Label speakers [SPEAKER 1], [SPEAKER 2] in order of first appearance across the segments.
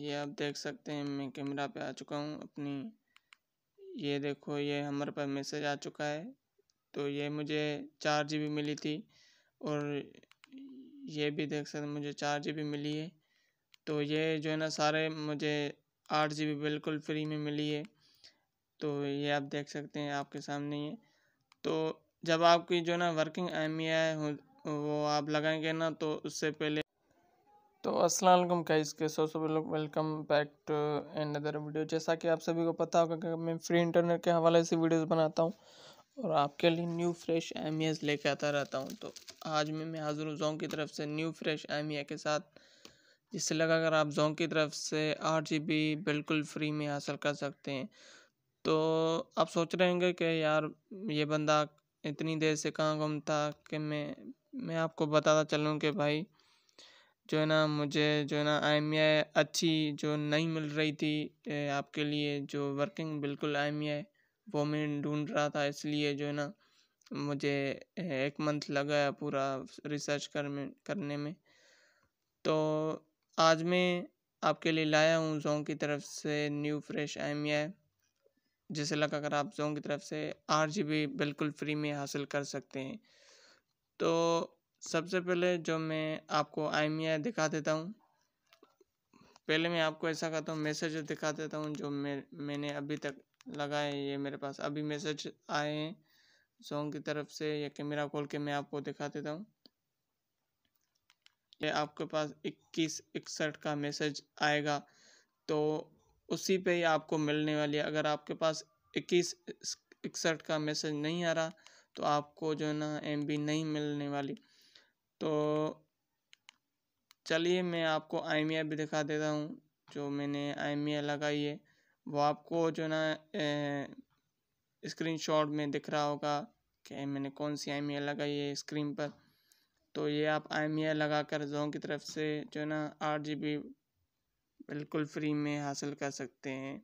[SPEAKER 1] ये आप देख सकते हैं मैं कैमरा पे आ चुका हूँ अपनी ये देखो ये हमारे पास मैसेज आ चुका है तो ये मुझे चार जी मिली थी और ये भी देख सकते मुझे चार जी मिली है तो ये जो है ना सारे मुझे आठ जी बिल्कुल फ्री में मिली है तो ये आप देख सकते हैं आपके सामने ये तो जब आपकी जो ना वर्किंग एम वो आप लगाएंगे ना तो उससे पहले तो अस्सलाम वालेकुम गाइस के सो लोग welcome back to another video जैसा कि आप सभी को पता होगा कि मैं फ्री इंटरनेट के हवाले से वीडियोस बनाता हूं और आपके लिए न्यू फ्रेश एमिया लेके आता रहता हूं तो आज मैं मैं हाजिर हूँ जोंग की तरफ से न्यू फ्रेश एमिया के साथ जिससे लगा अगर आप जोंग की तरफ से आठ जी बिल्कुल फ्री में हासिल कर सकते हैं तो आप सोच रहे होंगे कि यार ये बंदा इतनी देर से कहाँ गुम था कि मैं मैं आपको बताता चलूँ कि भाई जो है ना मुझे जो है ना आई e अच्छी जो नहीं मिल रही थी आपके लिए जो वर्किंग बिल्कुल आई e वो मैं ढूंढ रहा था इसलिए जो है ना मुझे एक मंथ लगाया पूरा रिसर्च कर में करने में तो आज मैं आपके लिए लाया हूँ जों की तरफ से न्यू फ्रेश आई जिसे लगा कर आप जों की तरफ से आठ जी बी बिल्कुल फ्री में हासिल कर सकते हैं तो सबसे पहले जो मैं आपको आई दिखा देता हूँ पहले मैं आपको ऐसा करता हूँ मैसेज दिखा देता हूँ जो मैं मैंने अभी तक लगाए ये मेरे पास अभी मैसेज आए हैं सॉन्ग की तरफ से या कैमरा खोल के मैं आपको दिखा देता हूँ ये आपके पास इक्कीस इकसठ का मैसेज आएगा तो उसी पे ही आपको मिलने वाली है अगर आपके पास इक्कीस इकसठ का मैसेज नहीं आ रहा तो आपको जो है ना एम नहीं मिलने वाली तो चलिए मैं आपको आई भी दिखा देता हूँ जो मैंने आई लगाई है वो आपको जो ना स्क्रीनशॉट में दिख रहा होगा कि मैंने कौन सी आई लगाई है स्क्रीन पर तो ये आप आईमिया लगा कर जों की तरफ से जो ना आठ जी बी बिल्कुल फ्री में हासिल कर सकते हैं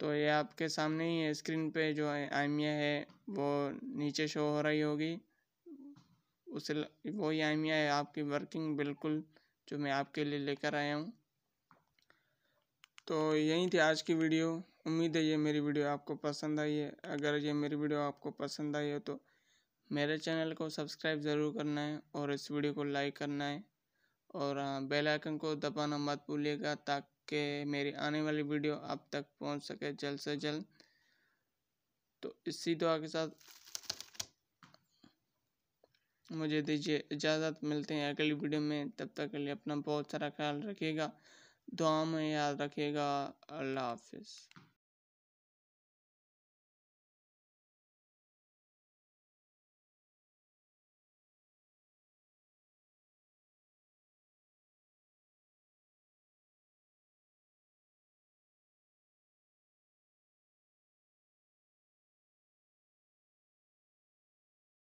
[SPEAKER 1] तो ये आपके सामने ही है स्क्रीन पे जो आईमिया है वो नीचे शो हो रही होगी उस वही आइमिया है आपकी वर्किंग बिल्कुल जो मैं आपके लिए लेकर आया हूँ तो यही थी आज की वीडियो उम्मीद है ये मेरी वीडियो आपको पसंद आई है अगर ये मेरी वीडियो आपको पसंद आई है तो मेरे चैनल को सब्सक्राइब ज़रूर करना है और इस वीडियो को लाइक करना है और बेल हाँ, आइकन को दबाना मत भूलिएगा ताकि मेरी आने वाली वीडियो आप तक पहुंच सके जल्द से जल्द तो इसी दुआ के साथ मुझे दीजिए इजाज़त मिलते हैं अगली वीडियो में तब तक के लिए अपना बहुत सारा ख्याल रखिएगा दुआ में याद रखिएगा अल्लाह हाफिज़